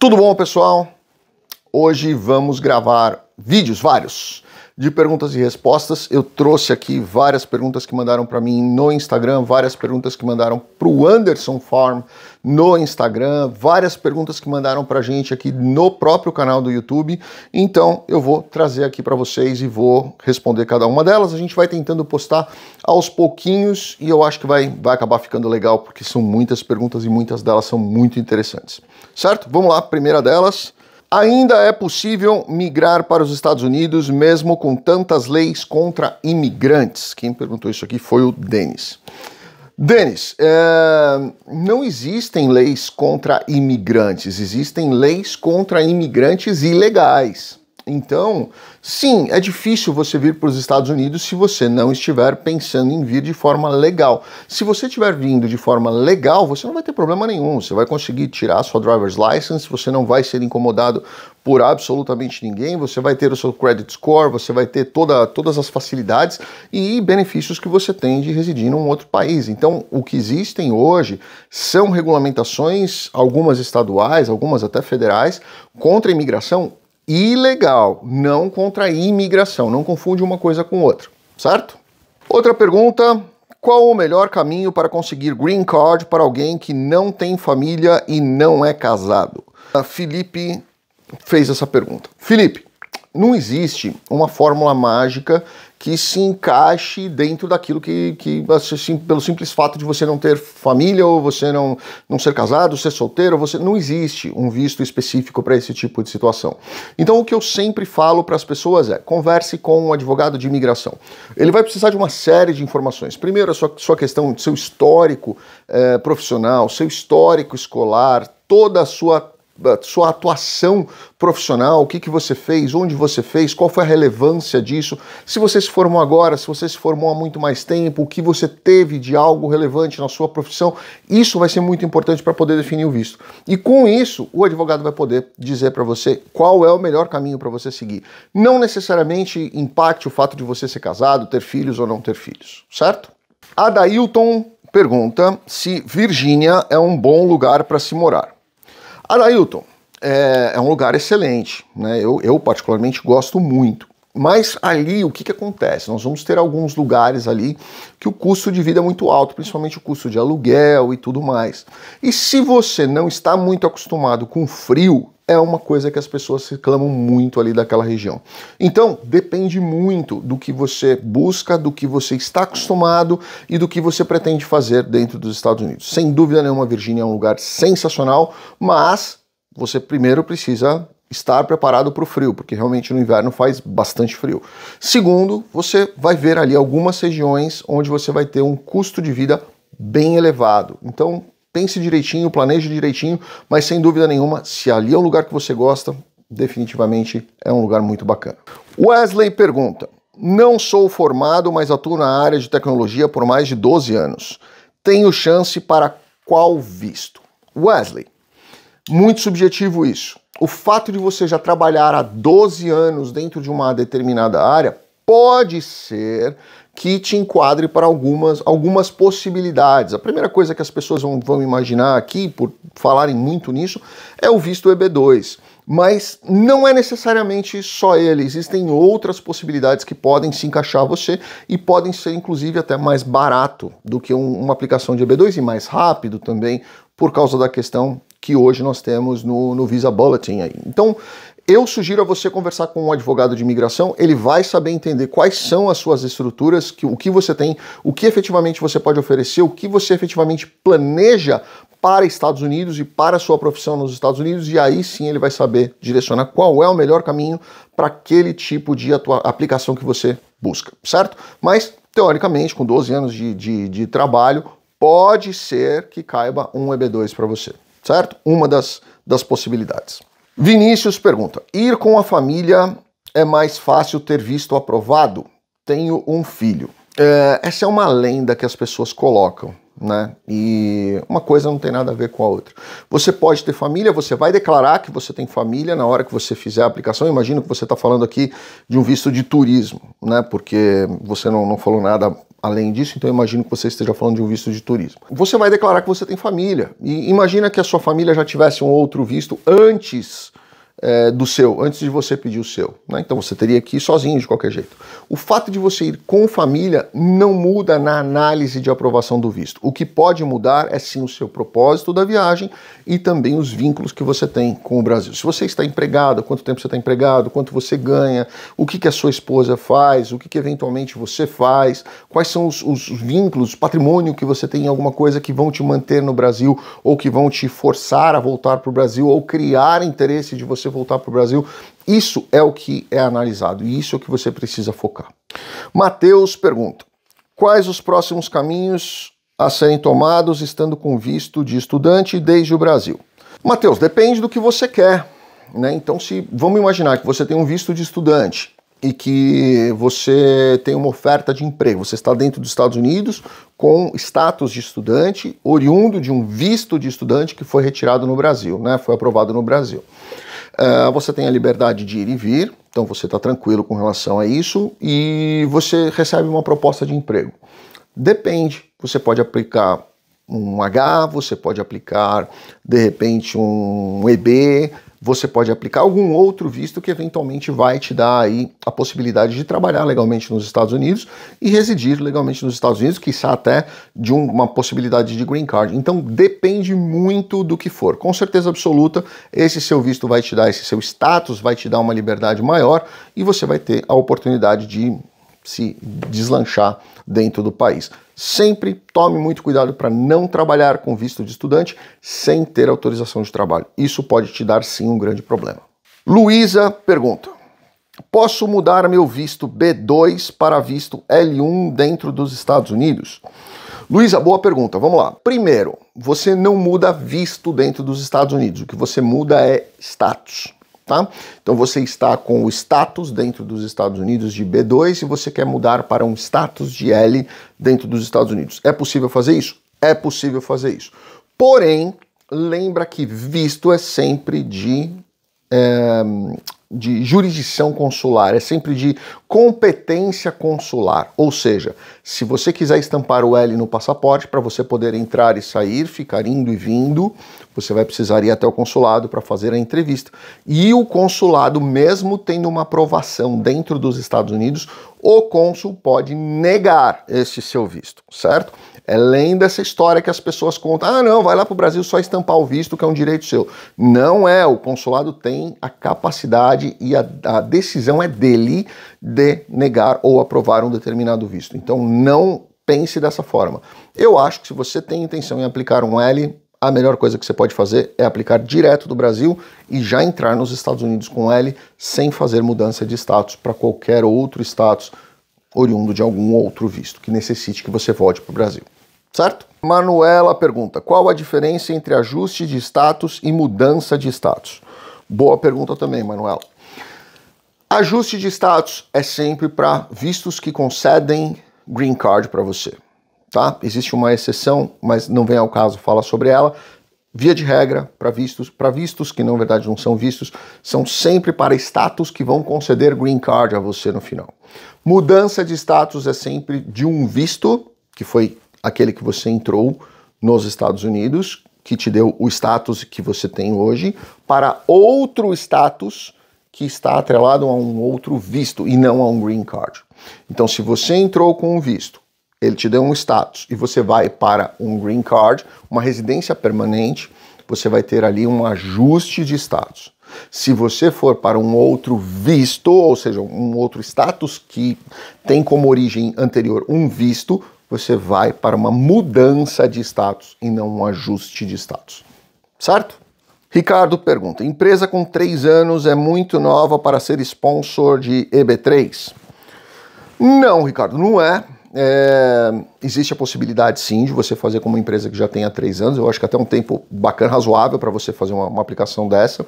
Tudo bom, pessoal? Hoje vamos gravar vídeos vários de perguntas e respostas. Eu trouxe aqui várias perguntas que mandaram para mim no Instagram, várias perguntas que mandaram para o Anderson Farm no Instagram, várias perguntas que mandaram para a gente aqui no próprio canal do YouTube. Então eu vou trazer aqui para vocês e vou responder cada uma delas. A gente vai tentando postar aos pouquinhos e eu acho que vai, vai acabar ficando legal porque são muitas perguntas e muitas delas são muito interessantes. Certo? Vamos lá, primeira delas. Ainda é possível migrar para os Estados Unidos mesmo com tantas leis contra imigrantes. Quem perguntou isso aqui foi o Denis. Denis, é, não existem leis contra imigrantes, existem leis contra imigrantes ilegais. Então, sim, é difícil você vir para os Estados Unidos se você não estiver pensando em vir de forma legal. Se você estiver vindo de forma legal, você não vai ter problema nenhum. Você vai conseguir tirar a sua driver's license, você não vai ser incomodado por absolutamente ninguém, você vai ter o seu credit score, você vai ter toda, todas as facilidades e benefícios que você tem de residir em um outro país. Então, o que existem hoje são regulamentações, algumas estaduais, algumas até federais, contra a imigração ilegal, não contra imigração. Não confunde uma coisa com outra, certo? Outra pergunta: qual o melhor caminho para conseguir green card para alguém que não tem família e não é casado? A ah, Felipe fez essa pergunta. Felipe, não existe uma fórmula mágica que se encaixe dentro daquilo que, que assim, pelo simples fato de você não ter família ou você não, não ser casado, ser solteiro, você não existe um visto específico para esse tipo de situação. Então o que eu sempre falo para as pessoas é converse com um advogado de imigração. Ele vai precisar de uma série de informações. Primeiro, a sua, sua questão, seu histórico eh, profissional, seu histórico escolar, toda a sua sua atuação profissional, o que, que você fez, onde você fez, qual foi a relevância disso, se você se formou agora, se você se formou há muito mais tempo, o que você teve de algo relevante na sua profissão, isso vai ser muito importante para poder definir o visto. E com isso, o advogado vai poder dizer para você qual é o melhor caminho para você seguir. Não necessariamente impacte o fato de você ser casado, ter filhos ou não ter filhos, certo? Adailton pergunta se Virgínia é um bom lugar para se morar. Arailton é, é um lugar excelente, né? Eu, eu particularmente gosto muito. Mas ali o que, que acontece? Nós vamos ter alguns lugares ali que o custo de vida é muito alto, principalmente o custo de aluguel e tudo mais. E se você não está muito acostumado com frio, é uma coisa que as pessoas reclamam muito ali daquela região. Então, depende muito do que você busca, do que você está acostumado e do que você pretende fazer dentro dos Estados Unidos. Sem dúvida nenhuma, Virgínia é um lugar sensacional, mas você primeiro precisa estar preparado para o frio, porque realmente no inverno faz bastante frio. Segundo, você vai ver ali algumas regiões onde você vai ter um custo de vida bem elevado. Então, pense direitinho, planeje direitinho, mas sem dúvida nenhuma, se ali é um lugar que você gosta, definitivamente é um lugar muito bacana. Wesley pergunta: Não sou formado, mas atuo na área de tecnologia por mais de 12 anos. Tenho chance para qual visto? Wesley, muito subjetivo isso o fato de você já trabalhar há 12 anos dentro de uma determinada área pode ser que te enquadre para algumas, algumas possibilidades. A primeira coisa que as pessoas vão, vão imaginar aqui, por falarem muito nisso, é o visto EB2. Mas não é necessariamente só ele, existem outras possibilidades que podem se encaixar você e podem ser, inclusive, até mais barato do que um, uma aplicação de EB2 e mais rápido também, por causa da questão que hoje nós temos no, no Visa Bulletin aí. Então, eu sugiro a você conversar com um advogado de imigração, ele vai saber entender quais são as suas estruturas, que, o que você tem, o que efetivamente você pode oferecer, o que você efetivamente planeja para Estados Unidos e para a sua profissão nos Estados Unidos, e aí sim ele vai saber direcionar qual é o melhor caminho para aquele tipo de aplicação que você busca, certo? Mas, teoricamente, com 12 anos de, de, de trabalho, pode ser que caiba um EB2 para você certo? Uma das, das possibilidades. Vinícius pergunta: ir com a família é mais fácil ter visto aprovado? Tenho um filho. É, essa é uma lenda que as pessoas colocam né? E uma coisa não tem nada a ver com a outra. Você pode ter família, você vai declarar que você tem família na hora que você fizer a aplicação. imagino que você está falando aqui de um visto de turismo, né? Porque você não, não falou nada além disso, então imagino que você esteja falando de um visto de turismo. Você vai declarar que você tem família. E imagina que a sua família já tivesse um outro visto antes é, do seu antes de você pedir o seu. Né? Então você teria que ir sozinho de qualquer jeito. O fato de você ir com família não muda na análise de aprovação do visto. O que pode mudar é sim o seu propósito da viagem e também os vínculos que você tem com o Brasil. Se você está empregado, quanto tempo você está empregado, quanto você ganha, o que, que a sua esposa faz, o que, que eventualmente você faz, quais são os, os vínculos, patrimônio que você tem em alguma coisa que vão te manter no Brasil ou que vão te forçar a voltar para o Brasil ou criar interesse de você você voltar para o Brasil. Isso é o que é analisado e isso é o que você precisa focar. Mateus pergunta: Quais os próximos caminhos a serem tomados estando com visto de estudante desde o Brasil? Mateus, depende do que você quer. Né? Então, se vamos imaginar que você tem um visto de estudante e que você tem uma oferta de emprego, você está dentro dos Estados Unidos com status de estudante, oriundo de um visto de estudante que foi retirado no Brasil, né? Foi aprovado no Brasil. Ah, você tem a liberdade de ir e vir, então você está tranquilo com relação a isso e você recebe uma proposta de emprego. Depende, você pode aplicar um H, você pode aplicar de repente um EB, você pode aplicar algum outro visto que eventualmente vai te dar aí a possibilidade de trabalhar legalmente nos Estados Unidos e residir legalmente nos Estados Unidos, quizá até de uma possibilidade de green card. Então depende muito do que for. Com certeza absoluta, esse seu visto vai te dar, esse seu status vai te dar uma liberdade maior e você vai ter a oportunidade de se deslanchar dentro do país. Sempre tome muito cuidado para não trabalhar com visto de estudante sem ter autorização de trabalho. Isso pode te dar sim um grande problema. Luísa pergunta: Posso mudar meu visto B2 para visto L1 dentro dos Estados Unidos? Luísa, boa pergunta. Vamos lá. Primeiro, você não muda visto dentro dos Estados Unidos. O que você muda é status. Tá? Então você está com o status dentro dos Estados Unidos de B2 e você quer mudar para um status de L dentro dos Estados Unidos. É possível fazer isso? É possível fazer isso. Porém, lembra que visto é sempre de é, de jurisdição consular, é sempre de competência consular. Ou seja, se você quiser estampar o L no passaporte para você poder entrar e sair, ficar indo e vindo, você vai precisar ir até o consulado para fazer a entrevista. E o consulado, mesmo tendo uma aprovação dentro dos Estados Unidos, o cônsul pode negar esse seu visto, certo? É lenda essa história que as pessoas contam. Ah, não, vai lá para o Brasil só estampar o visto, que é um direito seu. Não é. O consulado tem a capacidade e a, a decisão é dele de negar ou aprovar um determinado visto. Então, não pense dessa forma. Eu acho que se você tem intenção em aplicar um L, a melhor coisa que você pode fazer é aplicar direto do Brasil e já entrar nos Estados Unidos com L sem fazer mudança de status para qualquer outro status oriundo de algum outro visto que necessite que você volte para o Brasil certo? Manuela pergunta: qual a diferença entre ajuste de status e mudança de status? Boa pergunta também, Manuela. Ajuste de status é sempre para vistos que concedem green card para você, tá? Existe uma exceção, mas não vem ao caso falar sobre ela. Via de regra, para vistos, para vistos que na verdade não são vistos, são sempre para status que vão conceder green card a você no final. Mudança de status é sempre de um visto que foi aquele que você entrou nos Estados Unidos, que te deu o status que você tem hoje, para outro status que está atrelado a um outro visto e não a um green card. Então, se você entrou com um visto, ele te deu um status e você vai para um green card, uma residência permanente, você vai ter ali um ajuste de status. Se você for para um outro visto, ou seja, um outro status que tem como origem anterior um visto, você vai para uma mudança de status e não um ajuste de status. Certo? Ricardo pergunta: empresa com três anos é muito nova para ser sponsor de EB3? Não, Ricardo, não é. é. Existe a possibilidade sim de você fazer com uma empresa que já tenha três anos. Eu acho que até um tempo bacana, razoável para você fazer uma, uma aplicação dessa.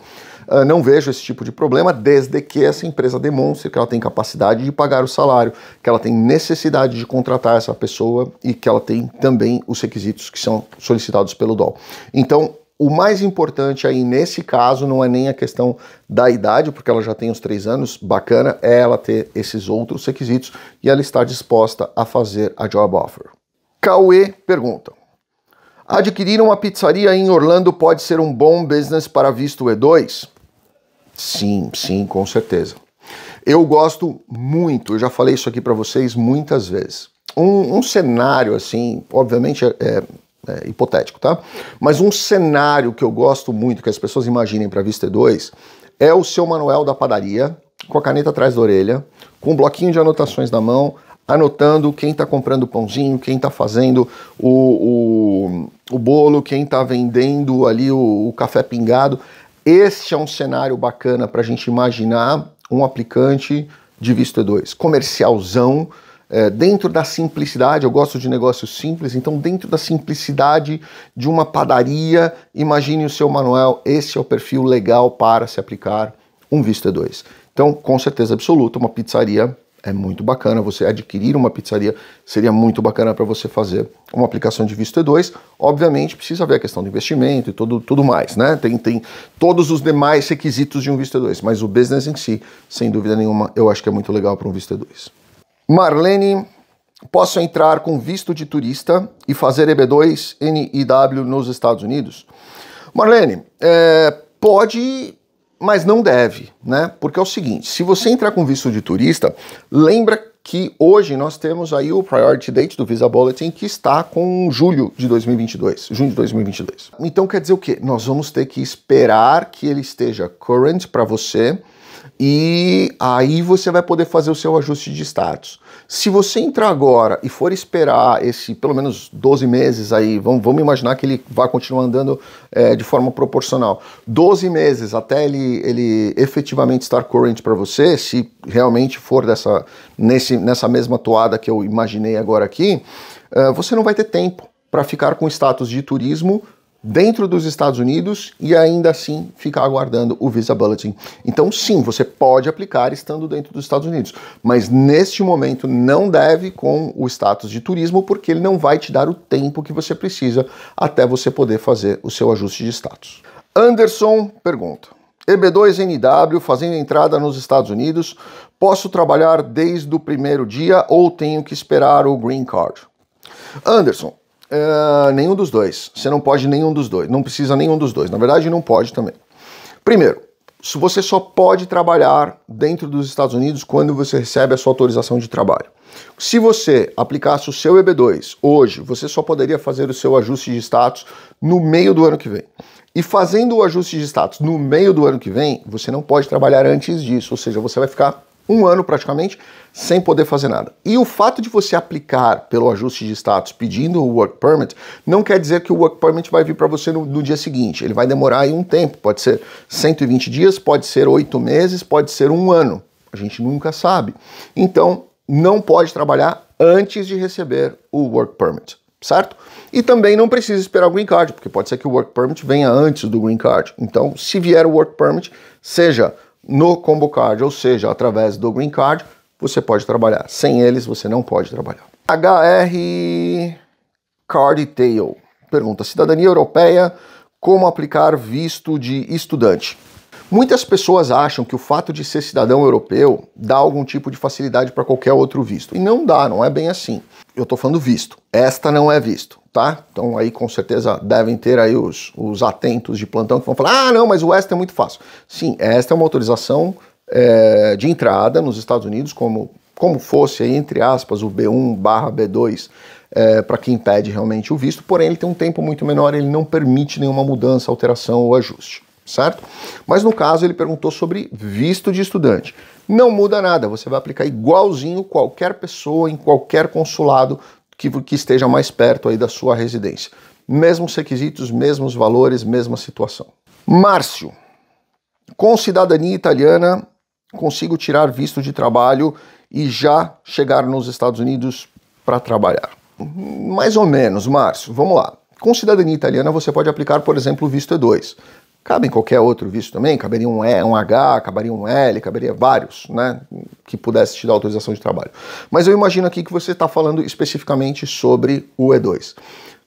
Uh, não vejo esse tipo de problema desde que essa empresa demonstre que ela tem capacidade de pagar o salário, que ela tem necessidade de contratar essa pessoa e que ela tem também os requisitos que são solicitados pelo DOL. Então, o mais importante aí nesse caso não é nem a questão da idade, porque ela já tem os três anos, bacana, é ela ter esses outros requisitos e ela está disposta a fazer a job offer. Cauê pergunta: Adquirir uma pizzaria em Orlando pode ser um bom business para visto E2? Sim, sim, com certeza. Eu gosto muito, eu já falei isso aqui para vocês muitas vezes. Um, um cenário assim, obviamente é, é, é, hipotético, tá? Mas um cenário que eu gosto muito, que as pessoas imaginem para Vista 2, é o seu Manuel da padaria, com a caneta atrás da orelha, com um bloquinho de anotações na mão, anotando quem está comprando o pãozinho, quem está fazendo o, o, o, bolo, quem está vendendo ali o, o café pingado. Este é um cenário bacana para a gente imaginar um aplicante de visto E2, comercialzão, é, dentro da simplicidade, eu gosto de negócios simples, então dentro da simplicidade de uma padaria, imagine o seu manual, esse é o perfil legal para se aplicar um visto E2. Então, com certeza absoluta, uma pizzaria é muito bacana você adquirir uma pizzaria, seria muito bacana para você fazer uma aplicação de visto E2. Obviamente, precisa ver a questão do investimento e tudo, tudo mais, né? Tem, tem todos os demais requisitos de um visto E2, mas o business em si, sem dúvida nenhuma, eu acho que é muito legal para um visto E2. Marlene, posso entrar com visto de turista e fazer EB2 NIW nos Estados Unidos? Marlene, é, pode mas não deve, né? Porque é o seguinte, se você entrar com visto de turista, lembra que hoje nós temos aí o priority date do Visa Bulletin que está com julho de 2022, junho de 2022. Então quer dizer o quê? Nós vamos ter que esperar que ele esteja current para você e aí você vai poder fazer o seu ajuste de status. Se você entrar agora e for esperar esse pelo menos 12 meses aí, vamos, vamos imaginar que ele vai continuar andando é, de forma proporcional, 12 meses até ele, ele efetivamente estar current para você, se realmente for dessa, nesse, nessa mesma toada que eu imaginei agora aqui, uh, você não vai ter tempo para ficar com status de turismo dentro dos Estados Unidos e ainda assim ficar aguardando o Visa Bulletin. Então, sim, você pode aplicar estando dentro dos Estados Unidos, mas neste momento não deve com o status de turismo, porque ele não vai te dar o tempo que você precisa até você poder fazer o seu ajuste de status. Anderson pergunta: EB2NW fazendo entrada nos Estados Unidos, posso trabalhar desde o primeiro dia ou tenho que esperar o green card? Anderson, eh, nenhum dos dois. Você não pode nenhum dos dois. Não precisa nenhum dos dois. Na verdade, não pode também. Primeiro, você só pode trabalhar dentro dos Estados Unidos quando você recebe a sua autorização de trabalho. Se você aplicasse o seu EB2 hoje, você só poderia fazer o seu ajuste de status no meio do ano que vem. E fazendo o ajuste de status no meio do ano que vem, você não pode trabalhar antes disso, ou seja, você vai ficar um ano praticamente sem poder fazer nada. E o fato de você aplicar pelo ajuste de status pedindo o work permit não quer dizer que o work permit vai vir para você no, no, dia seguinte. Ele vai demorar aí um tempo, pode ser 120 dias, pode ser oito meses, pode ser um ano. A gente nunca sabe. Então, não pode trabalhar antes de receber o work permit, certo? E também não precisa esperar o green card, porque pode ser que o work permit venha antes do green card. Então, se vier o work permit, seja no Combo Card, ou seja, através do Green Card, você pode trabalhar. Sem eles, você não pode trabalhar. HR Card Tail pergunta: cidadania europeia, como aplicar visto de estudante? Muitas pessoas acham que o fato de ser cidadão europeu dá algum tipo de facilidade para qualquer outro visto. E não dá, não é bem assim. Eu estou falando visto. Esta não é visto, tá? Então aí com certeza devem ter aí os, os atentos de plantão que vão falar: ah, não, mas o esta é muito fácil. Sim, esta é uma autorização é, de entrada nos Estados Unidos, como, como fosse aí, entre aspas, o B1 barra B2 é, eh, para quem pede realmente o visto, porém ele tem um tempo muito menor, ele não permite nenhuma mudança, alteração ou ajuste certo? Mas no caso ele perguntou sobre visto de estudante. Não muda nada, você vai aplicar igualzinho qualquer pessoa em qualquer consulado que, que esteja mais perto aí da sua residência. Mesmos requisitos, mesmos valores, mesma situação. Márcio, com cidadania italiana, consigo tirar visto de trabalho e já chegar nos Estados Unidos para trabalhar. Mais ou menos, Márcio. Vamos lá. Com cidadania italiana, você pode aplicar, por exemplo, o visto E2. Cabe em qualquer outro visto também, caberia um E, um H, caberia um L, caberia vários, né? Que pudesse te dar autorização de trabalho. Mas eu imagino aqui que você está falando especificamente sobre o E2. Uh,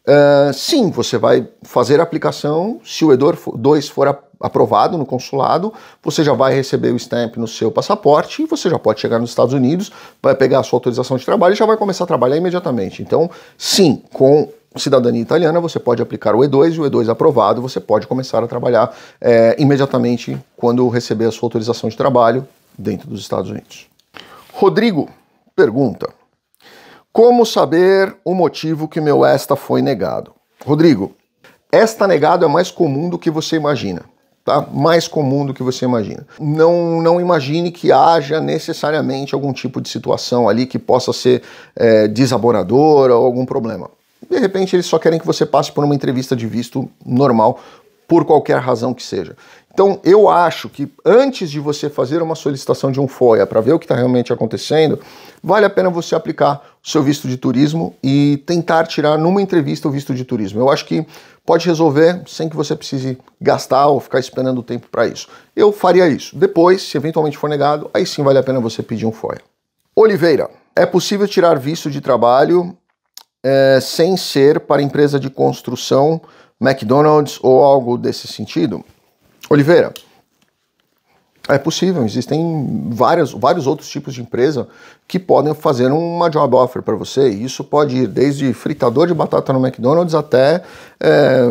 ah, sim, você vai fazer a aplicação, se o E2 for aprovado no consulado, você já vai receber o stamp no seu passaporte e você já pode chegar nos Estados Unidos, vai pegar a sua autorização de trabalho e já vai começar a trabalhar imediatamente. Então, sim, com cidadania italiana, você pode aplicar o E2, e o E2 aprovado, você pode começar a trabalhar é, imediatamente quando receber a sua autorização de trabalho dentro dos Estados Unidos. Rodrigo pergunta: Como saber o motivo que meu ESTA foi negado? Rodrigo, ESTA negado é mais comum do que você imagina. Tá? Mais comum do que você imagina. Não, não imagine que haja necessariamente algum tipo de situação ali que possa ser é, desaboradora ou algum problema de repente, eles só querem que você passe por uma entrevista de visto normal, por qualquer razão que seja. Então, eu acho que antes de você fazer uma solicitação de um FOIA para ver o que está realmente acontecendo, vale a pena você aplicar o seu visto de turismo e tentar tirar numa entrevista o visto de turismo. Eu acho que pode resolver sem que você precise gastar ou ficar esperando tempo para isso. Eu faria isso. Depois, se eventualmente for negado, aí sim vale a pena você pedir um FOIA. Oliveira, é possível tirar visto de trabalho é, sem ser para empresa de construção, McDonald's ou algo desse sentido? Oliveira, é possível, existem várias, vários outros tipos de empresa que podem fazer uma job offer para você. Isso pode ir desde fritador de batata no McDonald's até é,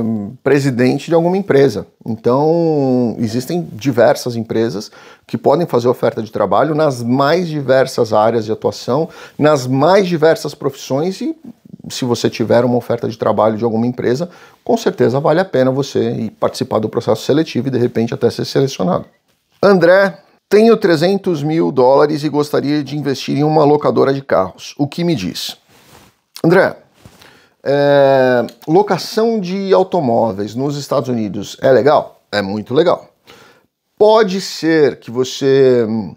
presidente de alguma empresa. Então, existem diversas empresas que podem fazer oferta de trabalho nas mais diversas áreas de atuação, nas mais diversas profissões e se você tiver uma oferta de trabalho de alguma empresa, com certeza vale a pena você participar do processo seletivo e de repente até ser selecionado. André, tenho 300 mil dólares e gostaria de investir em uma locadora de carros. O que me diz? André, é, locação de automóveis nos Estados Unidos é legal? É muito legal. Pode ser que você. Hum,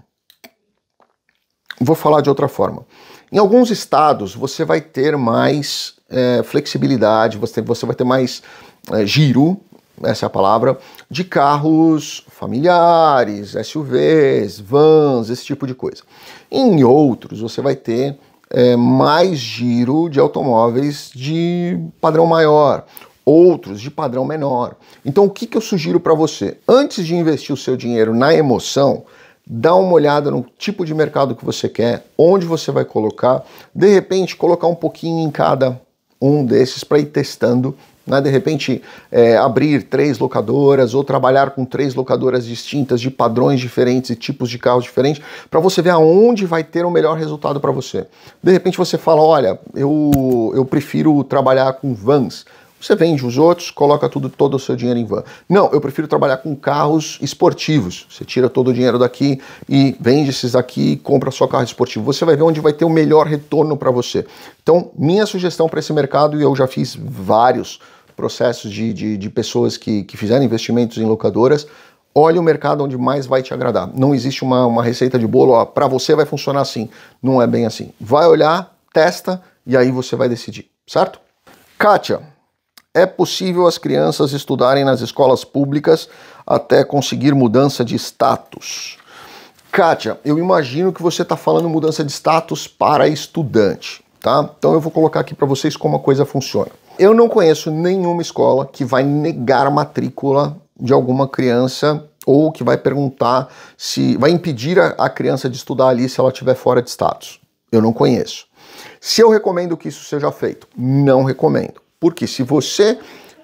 vou falar de outra forma. Em alguns estados você vai ter mais é, flexibilidade, você, você vai ter mais é, giro, essa é a palavra, de carros familiares, SUVs, vans, esse tipo de coisa. Em outros você vai ter é, mais giro de automóveis de padrão maior, outros de padrão menor. Então o que, que eu sugiro para você? Antes de investir o seu dinheiro na emoção, dá uma olhada no tipo de mercado que você quer, onde você vai colocar, de repente colocar um pouquinho em cada um desses para ir testando né? De repente, é, abrir três locadoras ou trabalhar com três locadoras distintas, de padrões diferentes e tipos de carros diferentes, para você ver aonde vai ter o melhor resultado para você. De repente, você fala: Olha, eu, eu prefiro trabalhar com vans. Você vende os outros, coloca tudo, todo o seu dinheiro em van. Não, eu prefiro trabalhar com carros esportivos. Você tira todo o dinheiro daqui e vende esses daqui e compra só carro esportivo. Você vai ver onde vai ter o melhor retorno para você. Então, minha sugestão para esse mercado, e eu já fiz vários processos de, de, de pessoas que, que fizeram investimentos em locadoras, olhe o mercado onde mais vai te agradar. Não existe uma, uma receita de bolo, para você vai funcionar assim. Não é bem assim. Vai olhar, testa e aí você vai decidir, certo? Kátia, é possível as crianças estudarem nas escolas públicas até conseguir mudança de status. Kátia, eu imagino que você está falando mudança de status para estudante, tá? Então eu vou colocar aqui para vocês como a coisa funciona. Eu não conheço nenhuma escola que vai negar a matrícula de alguma criança ou que vai perguntar se vai impedir a, a criança de estudar ali se ela estiver fora de status. Eu não conheço. Se eu recomendo que isso seja feito? Não recomendo. Porque se você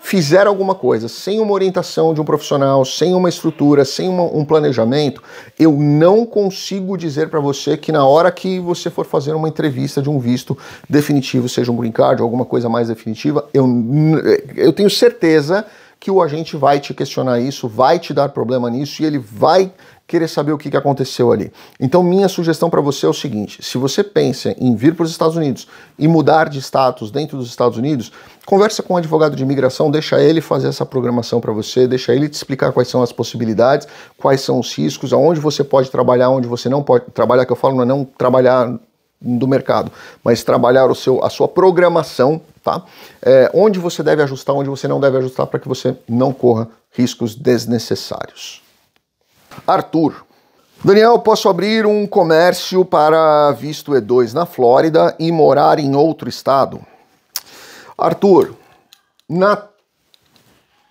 fizer alguma coisa sem uma orientação de um profissional, sem uma estrutura, sem uma, um planejamento, eu não consigo dizer para você que na hora que você for fazer uma entrevista de um visto definitivo, seja um green card ou alguma coisa mais definitiva, eu, eh, eu tenho certeza que o agente vai te questionar isso, vai te dar problema nisso e ele vai querer saber o que aconteceu ali. Então, minha sugestão para você é o seguinte: se você pensa em vir para os Estados Unidos e mudar de status dentro dos Estados Unidos, conversa com um advogado de imigração, deixa ele fazer essa programação para você, deixa ele te explicar quais são as possibilidades, quais são os riscos, aonde você pode trabalhar, onde você não pode trabalhar, que eu falo não é não trabalhar do mercado, mas trabalhar o seu, a sua programação, tá? É, onde você deve ajustar, onde você não deve ajustar, para que você não corra riscos desnecessários. Arthur. Daniel, posso abrir um comércio para visto E2 na Flórida e morar em outro estado? Arthur, na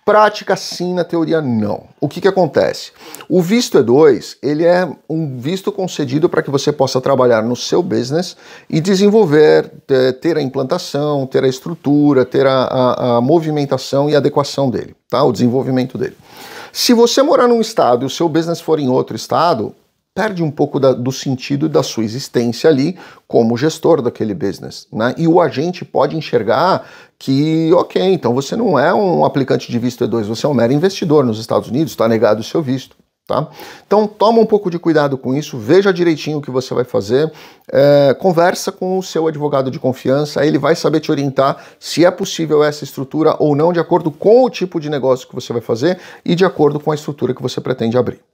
prática sim, na teoria não. O que, que acontece? O visto E2, ele é um visto concedido para que você possa trabalhar no seu business e desenvolver, é, ter a implantação, ter a estrutura, ter a, a, a movimentação e adequação dele, tá? o desenvolvimento dele. Se você morar num estado e o seu business for em outro estado, perde um pouco da, do sentido da sua existência ali como gestor daquele business, né? E o agente pode enxergar que, ok, então você não é um aplicante de visto E2, você é um mero investidor nos Estados Unidos, está negado o seu visto. Tá? Então toma um pouco de cuidado com isso, veja direitinho o que você vai fazer, é, conversa com o seu advogado de confiança, ele vai saber te orientar se é possível essa estrutura ou não, de acordo com o tipo de negócio que você vai fazer e de acordo com a estrutura que você pretende abrir.